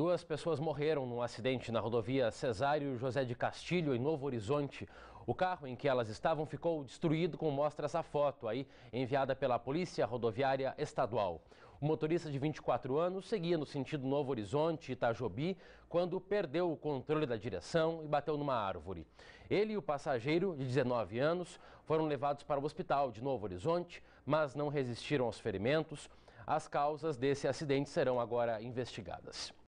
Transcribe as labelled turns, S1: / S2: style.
S1: Duas pessoas morreram num acidente na rodovia Cesário José de Castilho, em Novo Horizonte. O carro em que elas estavam ficou destruído, como mostra essa foto aí, enviada pela Polícia Rodoviária Estadual. O motorista de 24 anos seguia no sentido Novo Horizonte, Itajobi, quando perdeu o controle da direção e bateu numa árvore. Ele e o passageiro, de 19 anos, foram levados para o hospital de Novo Horizonte, mas não resistiram aos ferimentos. As causas desse acidente serão agora investigadas.